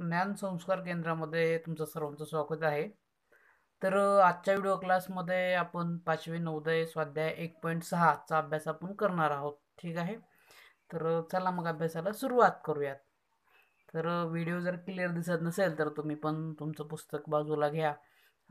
ज्ञानसंस्कार केंद्रामध्ये तुमचं सर्वांचं स्वागत आहे तर आजच्या व्हिडिओ क्लासमध्ये आपण पाचवी नवोदय स्वाध्याय एक पॉईंट सहाचा अभ्यास आपण करणार आहोत ठीक आहे तर चला मग अभ्यासाला सुरुवात करूयात तर व्हिडिओ जर क्लिअर दिसत नसेल तर तुम्ही पण तुमचं पुस्तक बाजूला घ्या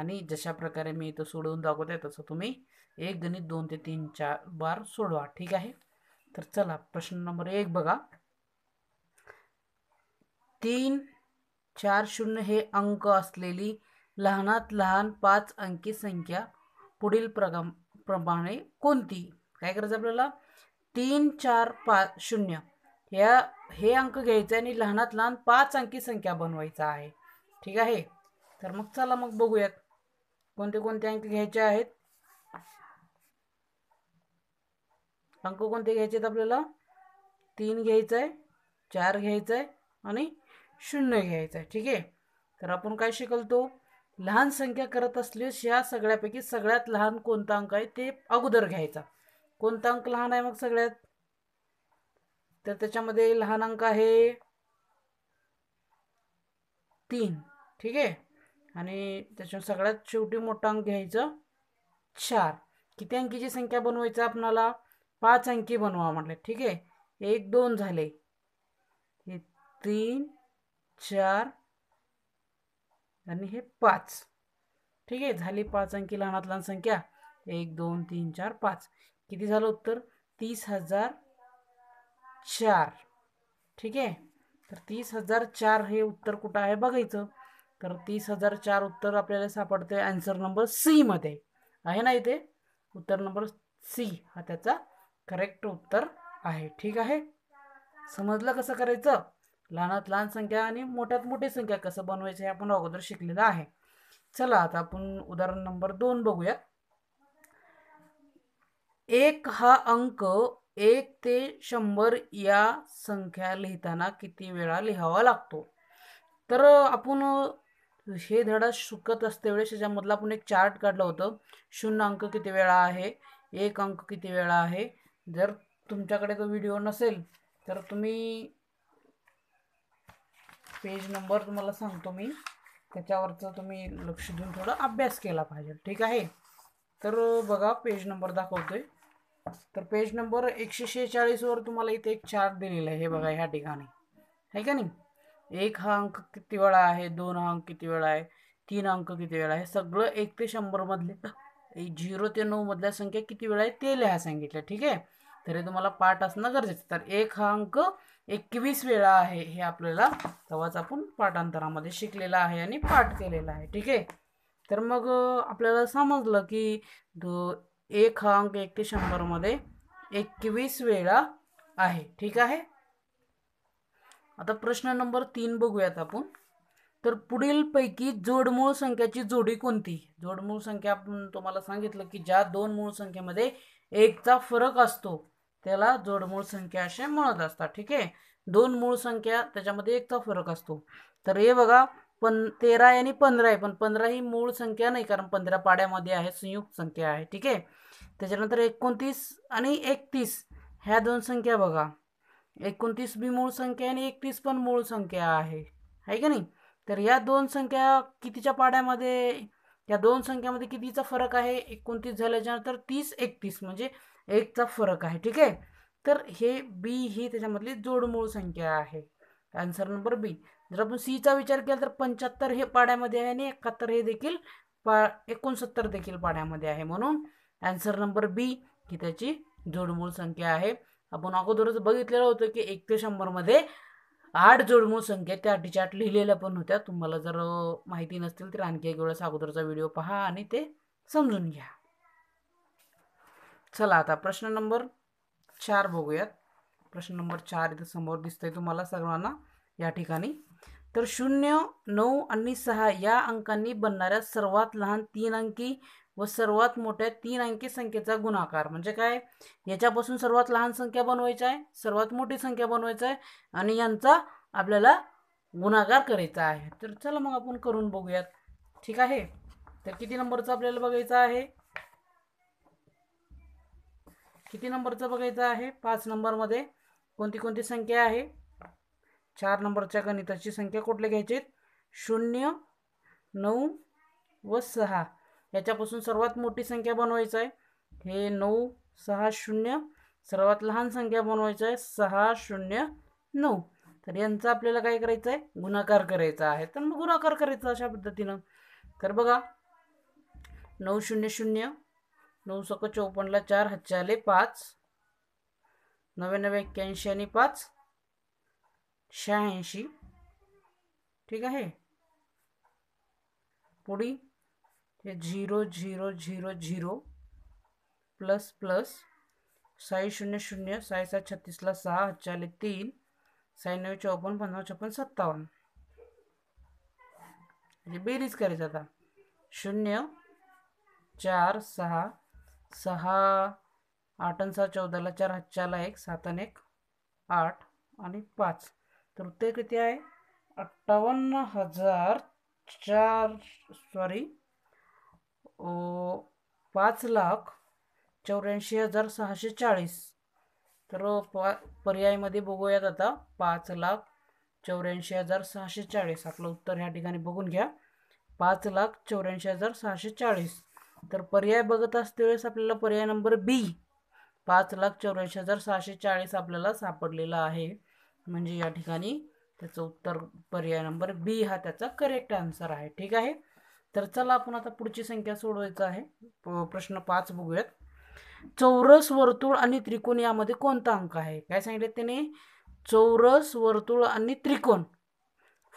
आणि जशा प्रकारे मी इथं सोडवून दाखवत आहे तसं तुम्ही एक गणित दोन ते तीन चार बार सोडवा ठीक आहे तर चला प्रश्न नंबर एक बघा तीन चार शून्य हे अंक असलेली लहानात लहान पाच अंकी संख्या पुढील प्रगम प्रमाणे कोणती काय करायचं आपल्याला तीन चार पाच शून्य या हे अंक घ्यायचे आणि लहानात लहान पाच अंकी संख्या बनवायचा आहे ठीक आहे तर मग चला मग बघूयात कोणते कोणते अंक घ्यायचे आहेत अंक कोणते घ्यायचे आहेत आपल्याला तीन घ्यायचं आहे चार घ्यायचं आहे आणि शून्य घ्यायचं आहे ठीक आहे तर आपण काय शिकलतो लहान संख्या करत असल्यास या सगळ्यापैकी सगळ्यात लहान कोणता अंक आहे ते अगोदर घ्यायचा कोणता अंक लहान आहे मग सगळ्यात तर त्याच्यामध्ये लहान अंक आहे तीन ठीक आहे आणि त्याच्या सगळ्यात शेवटी मोठा अंक घ्यायचं चार किती अंकीची संख्या बनवायचं आपणाला पाच अंकी बनवा म्हटले ठीक आहे एक दोन झाले हे तीन चार आणि हे पाच ठीक आहे झाली पाच अंकी लहानात लहान संख्या एक दोन तीन चार पाच किती झालं उत्तर तीस हजार चार ठीक आहे तर तीस हजार चार हे उत्तर कुठं आहे बघायचं तर तीस हजार चार उत्तर आपल्याला सापडते आंसर नंबर सी मध्ये आहे ना इथे उत्तर नंबर सी हा त्याचा करेक्ट उत्तर आहे ठीक आहे समजलं कसं करायचं लहानात लहान संख्या आणि मोठ्यात मोठी संख्या कसं बनवायचं हे आपण अगोदर शिकलेलं आहे चला आता आपण उदाहरण नंबर दोन बघूया एक हा अंक एक ते शंभर या संख्या लिहिताना किती वेळा लिहावा लागतो तर आपण हे धडा शुकत असते वेळेस त्याच्यामधलं आपण एक चार्ट काढलं होतं शून्य अंक किती वेळा आहे एक अंक किती वेळा आहे जर तुमच्याकडे तो व्हिडिओ नसेल तर तुम्ही पेज नंबर तुम्हाला सांगतो मी त्याच्यावरचं तुम्ही लक्ष देऊन थोडा अभ्यास केला पाहिजे ठीक आहे तर बघा पेज नंबर दाखवतोय तर पेज नंबर एकशे शेहेचाळीसवर तुम्हाला इथे एक चार्ट दिलेला आहे हे बघा ह्या ठिकाणी आहे का नाही एक हा अंक किती वेळा आहे दोन हा अंक किती वेळा आहे तीन अंक किती वेळा आहे सगळं एक ते शंभरमधले झिरो ते नऊमधल्या संख्या किती वेळा आहे ते लिहा सांगितलं ठीक आहे तरी तुम्हाला पाठ असणं गरजेचं तर एक हा अंक एकवीस वेळा आहे हे आपल्याला तेव्हाच आपण पाठांतरामध्ये शिकलेला आहे आणि पाठ केलेला आहे ठीक आहे तर मग आपल्याला समजलं की एक हा अंक एक ते शंभरमध्ये एकवीस वेळा आहे ठीक आहे आता प्रश्न नंबर तीन बघूयात आपण तर पुढील पैकी जोडमूळ संख्याची जोडी कोणती जोडमूळ संख्या आपण तुम्हाला सांगितलं की ज्या दोन मूळ संख्येमध्ये एकचा फरक असतो त्याला जोडमूळ संख्या असे म्हणत असतात ठीक आहे दोन मूळ संख्या त्याच्यामध्ये एकचा फरक असतो तर हे बघा पण तेरा आणि पंधरा आहे पण पंधरा ही मूळ संख्या नाही कारण पंधरा पाड्यामध्ये आहे संयुक्त संख्या आहे ठीक आहे त्याच्यानंतर एकोणतीस आणि एकतीस ह्या दोन संख्या बघा एकोणतीस बी मूळ संख्या आणि एकतीस पण मूळ संख्या आहे आहे का नाही तर ह्या दोन संख्या कितीच्या पाड्यामध्ये या दोन संख्यामध्ये कितीचा फरक आहे एकोणतीस झाल्याच्यानंतर तीस एकतीस म्हणजे एकचा फरक आहे ठीक आहे तर हे बी ही त्याच्यामधली जोडमूळ संख्या आहे आन्सर नंबर बी जर आपण सीचा विचार केला तर पंच्याहत्तर हे पाड्यामध्ये आहे आणि एकाहत्तर हे देखील पा एकोणसत्तर देखील पाड्यामध्ये आहे म्हणून आन्सर नंबर बी ही त्याची जोडमूळ संख्या आहे आपण अगोदरच बघितलेलं होतं की एक ते शंभरमध्ये आठ जोडमूळ संख्या त्या अटीच्या आठ लिहिलेल्या पण होत्या तुम्हाला जर माहिती नसतील तर आणखी एक वेळेस अगोदरचा व्हिडिओ पहा आणि ते समजून घ्या चला आता प्रश्न नंबर चार बघूयात प्रश्न नंबर चार इथं समोर दिसतंय तुम्हाला सर्वांना या ठिकाणी तर शून्य नऊ आणि सहा या अंकांनी बनणाऱ्या सर्वात लहान तीन अंकी व सर्वात मोठ्या तीन अंकी संख्येचा गुणाकार म्हणजे काय याच्यापासून सर्वात लहान संख्या बनवायची आहे सर्वात मोठी संख्या बनवायची आहे आणि यांचा आपल्याला गुणाकार करायचा आहे तर चला मग आपण करून बघूयात ठीक आहे तर किती नंबरचा आपल्याला बघायचा आहे किती नंबरचा बघायचा आहे पाच नंबरमध्ये कोणती कोणती संख्या आहे चार नंबरच्या गणिताची संख्या कुठल्या घ्यायची शून्य नऊ व सहा याच्यापासून सर्वात मोठी संख्या बनवायचं आहे हे नऊ सहा शून्य सर्वात लहान संख्या बनवायची आहे सहा शून्य नऊ तर यांचा आपल्याला काय करायचं आहे गुणाकार करायचा आहे तर मग गुणाकार करायचा अशा पद्धतीनं तर बघा नऊ शून्य शून्य नऊ सक चौपन्नला चार हच्चाले पाच नव्याण्णव एक्क्याऐंशी आणि पाच शहाऐंशी ठीक आहे पुढी हे zero zero zero zero plus plus साई शून्य शून्य साई सात छत्तीसला सहा हजार तीन साई नऊ चौपन्न पंधरा छप्पन सत्तावन्न म्हणजे बेरीज करायचं आता शून्य चार सहा सहा आठ आणि सहा चौदाला चार हच्चाला एक सात आणि एक आठ आणि पाच तर उत्तर किती आहे अठ्ठावन्न हजार चार सॉरी पाच लाख चौऱ्याऐंशी हजार सहाशे चाळीस तर प पर्यायमध्ये बघूयात आता पाच लाख चौऱ्याऐंशी हजार सहाशे चाळीस आपलं उत्तर ह्या ठिकाणी बघून घ्या पाच लाख चौऱ्याऐंशी हजार सहाशे चाळीस तर पर्याय बघत असते वेळेस आपल्याला पर्याय नंबर बी पाच लाख चौऱ्याऐंशी हजार सहाशे चाळीस आपल्याला सापडलेला आहे म्हणजे या ठिकाणी त्याचं उत्तर पर्याय नंबर बी हा त्याचा करेक्ट आन्सर आहे ठीक आहे तर चला आपण आता पुढची संख्या सोडवायचं आहे प्रश्न पाच बघूयात चौरस वर्तुळ आणि त्रिकोण यामध्ये कोणता अंक आहे काय सांगितले त्याने चौरस वर्तुळ आणि त्रिकोण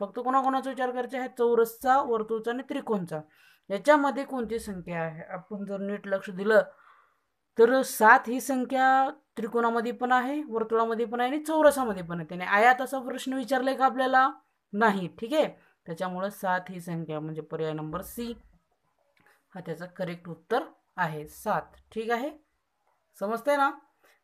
फक्त कोणाकोणाचा विचार करायचा आहे चौरसचा वर्तुळचा आणि त्रिकोणचा याच्यामध्ये कोणती संख्या आहे आपण जर नीट लक्ष दिलं तर सात ही संख्या त्रिकोणामध्ये पण आहे वर्तुळामध्ये पण आहे आणि चौरसामध्ये पण आहे त्याने आयात असा प्रश्न विचारलाय का आपल्याला नाही ठीक आहे त्याच्यामुळं सात ही संख्या म्हणजे पर्याय नंबर सी हा त्याचं करेक्ट उत्तर आहे सात ठीक आहे समजतंय ना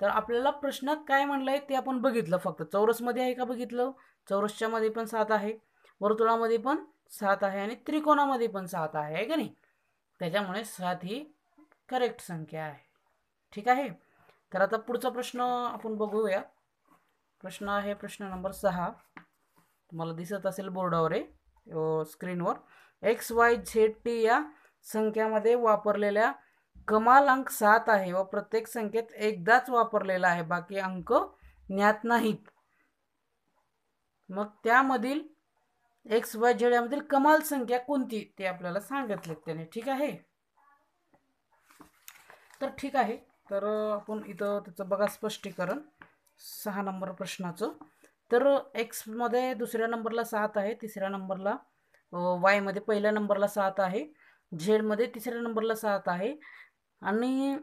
तर आपल्याला प्रश्नात काय म्हणलं आहे ते आपण बघितलं फक्त चौरसमध्ये आहे का बघितलं चौरसच्यामध्ये पण सात आहे वर्तुळामध्ये पण सात आहे आणि त्रिकोणामध्ये पण सात आहे का नाही त्याच्यामुळे सात ही करेक्ट संख्या आहे ठीक आहे तर आता पुढचा प्रश्न आपण बघूया प्रश्न आहे प्रश्न नंबर सहा तुम्हाला दिसत असेल बोर्डावर आहे स्क्रीनवर एक्स वाय झेड टी या संख्यामध्ये वापरलेल्या कमाल अंक सात आहे व प्रत्येक संख्येत एकदाच वापरलेला आहे बाकी अंक ज्ञात नाहीत मग त्यामधील एक्स वाय झेड यामधील कमाल संख्या कोणती ते आपल्याला सांगितले त्याने ठीक आहे तर ठीक आहे तर आपण इथं त्याचं बघा स्पष्टीकरण सहा नंबर प्रश्नाचं तर एक्समध्ये दुसऱ्या नंबरला सात आहे तिसऱ्या नंबरला वायमध्ये पहिल्या नंबरला सात आहे झेडमध्ये तिसऱ्या नंबरला सात आहे आणि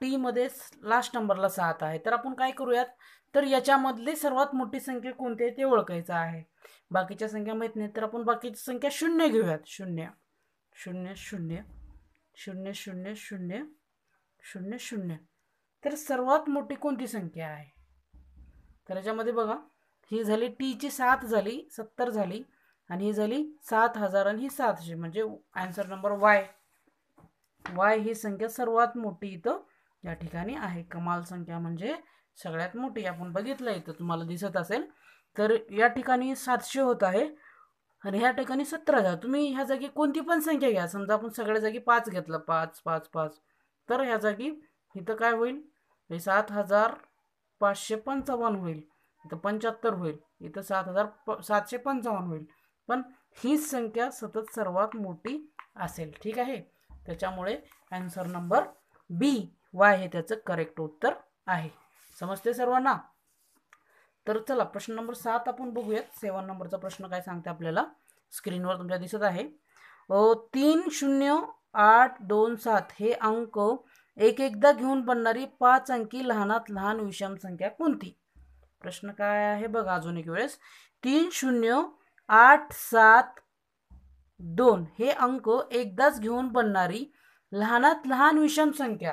टीमध्ये लास्ट नंबरला सात आहे तर आपण काय करूयात तर याच्यामधली सर्वात मोठी संख्या कोणती आहे ते ओळखायचं आहे बाकीच्या संख्या माहीत नाही तर आपण बाकीची संख्या शून्य घेऊयात शून्य शून्य शून्य शून्य शून्य शून्य शून्य शून्य तर सर्वात मोठी कोणती संख्या आहे तर याच्यामध्ये बघा ही झाली टीची सात झाली सत्तर झाली आणि ही झाली सात हजार आणि ही सातशे म्हणजे आन्सर नंबर वाय वाय ही संख्या सर्वात मोठी इथं या ठिकाणी आहे कमाल संख्या म्हणजे सगळ्यात मोठी आपण बघितलं इथं तुम्हाला दिसत असेल तर या ठिकाणी सातशे होत आहे आणि ह्या ठिकाणी सतरा हजार तुम्ही ह्या जागी कोणती पण संख्या घ्या समजा आपण सगळ्या जागी पाच घेतलं पाच पाच पाच तर ह्या जागी इथं काय होईल हे सात हजार पाचशे पंचावन्न होईल इथं पंच्याहत्तर होईल इथं सात हजार प सातशे पंचावन्न होईल पण ही संख्या सतत सर्वात मोठी असेल ठीक आहे त्याच्यामुळे ॲन्सर नंबर बी वाय हे त्याचं करेक्ट उत्तर आहे समजते सर्वांना तर चला प्रश्न नंबर सात आपण बघूयात सेवन नंबरचा प्रश्न काय सांगते आपल्याला स्क्रीनवर तुमच्या दिसत आहे तीन शून्य आठ दोन सात हे अंक एक एकदा घेऊन बनणारी पाच अंकी लहानात लहान विषम संख्या कोणती प्रश्न काय आहे बघा अजून एक वेळेस तीन शून्य आठ सात दोन हे अंक एकदाच घेऊन बनणारी लहानात लहान विषम संख्या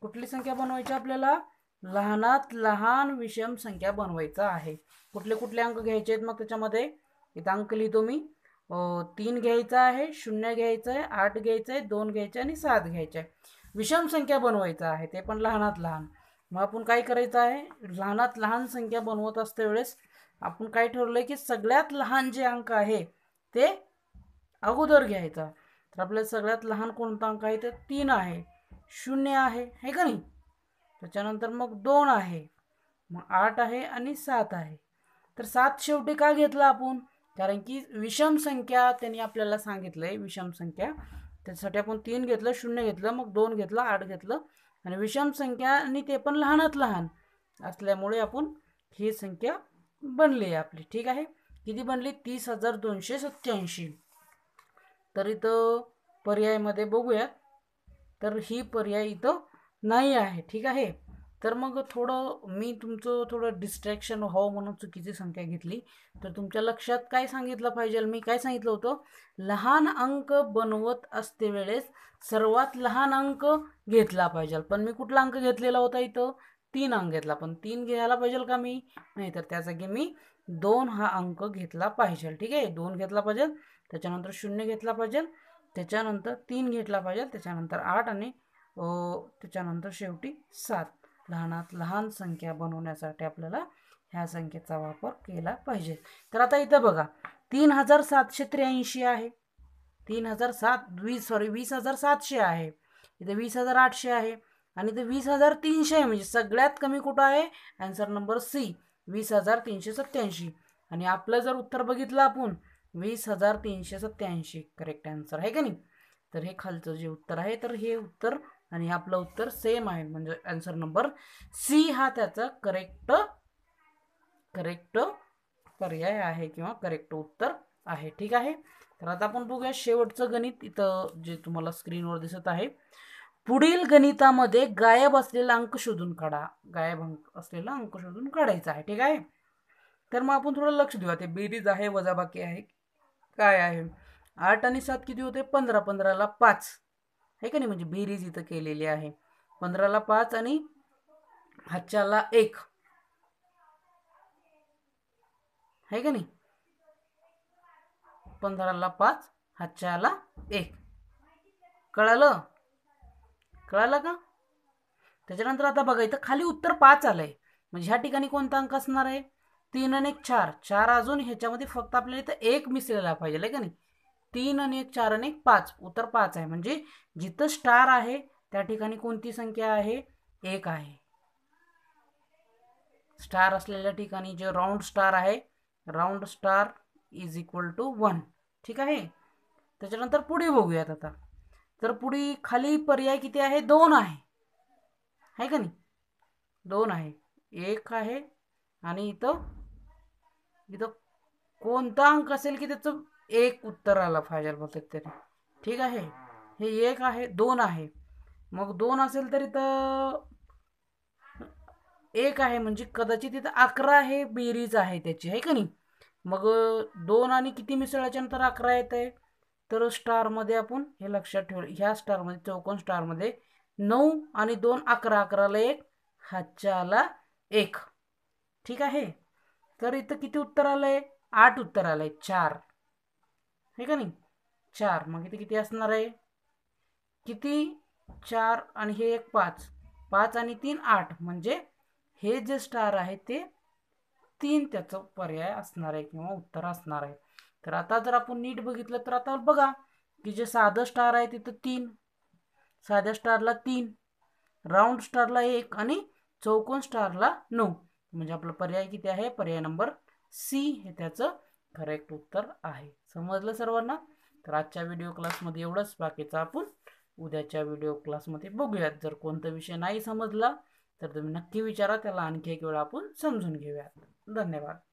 कुठली संख्या बनवायची आपल्याला लहानात लहान विषम संख्या बनवायचा आहे कुठले कुठले अंक घ्यायचे आहेत मग त्याच्यामध्ये इथं अंक लिहितो मी तीन घ्यायचा आहे शून्य घ्यायचं आहे आठ घ्यायचं आहे दोन घ्यायचे आणि सात घ्यायचं आहे विषम संख्या बनवायचं आहे ते पण लहानात लहान मग आपण काय करायचं आहे लहानात लहान संख्या बनवत असते वेळेस आपण काय ठरवलं आहे की सगळ्यात लहान जे अंक आहे ते अगोदर घ्यायचा तर आपल्याला सगळ्यात लहान कोणता अंक आहे ते तीन आहे शून्य आहे हे का नाही त्याच्यानंतर मग दोन आहे मग आठ आहे आणि सात आहे तर सात शेवटी का घेतला आपण कारण की विषम संख्या त्यांनी आपल्याला सांगितलं आहे विषम संख्या त्यासाठी आपण तीन घेतलं शून्य घेतलं मग दोन घेतलं आठ घेतलं आणि विषम संख्या आणि ते पण लहानात लहान असल्यामुळे आपण ही संख्या बनली आहे आपली ठीक आहे किती बनली तीस हजार दोनशे सत्याऐंशी तर इथं पर्यायमध्ये बघूयात तर ही पर्याय इथं नाही आहे ठीक आहे तर मग थोडं मी तुमचं थोडं डिस्ट्रॅक्शन व्हावं म्हणून चुकीची संख्या घेतली तर तुमच्या लक्षात काय सांगितलं पाहिजे मी काय सांगितलं होतं लहान अंक बनवत असते वेळेस सर्वात लहान अंक घेतला पाहिजे पण मी कुठला अंक घेतलेला होता इथं तीन अंक घेतला पण तीन घ्यायला पाहिजे का मी नाही तर त्या मी दोन हा अंक घेतला पाहिजे ठीक आहे दोन घेतला पाहिजे त्याच्यानंतर शून्य घेतला पाहिजे त्याच्यानंतर तीन घेतला पाहिजे त्याच्यानंतर आठ आणि त्याच्यानंतर शेवटी सात लहानात लहान संख्या बनवण्यासाठी आपल्याला ह्या संख्येचा वापर केला पाहिजे तर आता इथं बघा तीन हजार सातशे त्र्याऐंशी आहे तीन हजार सात वीस सॉरी वीस हजार सातशे आहे इथे वीस हजार आठशे आहे आणि ते वीस हजार तीनशे आहे म्हणजे सगळ्यात कमी कुठं आहे आन्सर नंबर सी वीस हजार तीनशे सत्त्याऐंशी आणि आपलं जर उत्तर बघितलं आपण वीस हजार तीनशे सत्त्याऐंशी करेक्ट आन्सर आहे का नाही तर हे खालचं जे उत्तर आहे तर हे उत्तर आणि हे आपलं उत्तर सेम आहे म्हणजे आन्सर नंबर सी हा त्याचा करेक्ट करेक्ट पर्याय आहे किंवा करेक्ट उत्तर आहे ठीक आहे तर आता आपण बघूया शेवटचं गणित इथं जे तुम्हाला स्क्रीनवर दिसत आहे पुढील गणितामध्ये गायब असलेला अंक शोधून काढा गायब अंक असलेला अंक शोधून काढायचा आहे ठीक आहे तर मग आपण थोडं लक्ष देऊया ते बेरीज आहे वजाबाकी आहे काय आहे आठ आणि सात किती होते पंधरा पंधराला पाच आहे का नाही म्हणजे बेरीज इथं केलेली आहे पंधराला पाच आणि हातच्याला एक आहे का नाही पंधराला पाच हातच्याला एक कळालं कळालं का त्याच्यानंतर आता बघा इथं खाली उत्तर पाच आलंय म्हणजे ह्या ठिकाणी कोणता अंक असणार आहे तीन आणि एक चार चार अजून ह्याच्यामध्ये फक्त आपल्याला इथं एक मिसळला पाहिजे का नाही तीन आणि एक चार आणि एक पाच उत्तर पाच आहे म्हणजे जिथं स्टार आहे त्या ठिकाणी कोणती संख्या आहे एक आहे स्टार असलेल्या ठिकाणी जे राऊंड स्टार आहे round star is equal to one ठीक आहे त्याच्यानंतर पुढे बघूयात आता तर पुढे खाली पर्याय किती आहे दोन आहे आहे का नाही दोन आहे एक आहे आणि इथं इथं कोणता अंक असेल की त्याचं एक उत्तर आला पाहिजे बोलतात तरी ठीक आहे हे एक आहे दोन आहे मग दोन असेल तर तर एक आहे म्हणजे कदाचित तिथं अकरा हे बेरीज आहे त्याची आहे का नाही मग दोन आणि किती मिसळल्याच्या नंतर अकरा येत आहे तर स्टारमध्ये आपण हे लक्षात ठेव ह्या स्टारमध्ये चौकोन स्टारमध्ये नऊ आणि दोन अकरा अकराला एक आला एक ठीक आहे तर इथं किती उत्तर आलं आहे आठ उत्तर आलं आहे चार हे का नाही चार मग इथे किती असणार आहे किती चार आणि हे एक पाच पाच आणि तीन आठ म्हणजे हे जे स्टार आहे ते तीन त्याचं पर्याय असणार आहे किंवा उत्तर असणार आहे तर आता जर आपण नीट बघितलं तर आता बघा की जे साधं स्टार आहे तिथं तीन साध्या स्टारला तीन राऊंड स्टारला एक आणि चौकोन स्टारला नऊ म्हणजे आपला पर्याय किती आहे पर्याय नंबर सी हे त्याचं करेक्ट उत्तर आहे समजलं सर्वांना तर आजच्या व्हिडिओ क्लासमध्ये एवढंच बाकीचं आपण उद्याच्या व्हिडिओ क्लासमध्ये बघूयात जर कोणता विषय नाही समजला तर तुम्ही नक्की विचारा त्याला आणखी एक वेळा आपण समजून घेऊयात धन्यवाद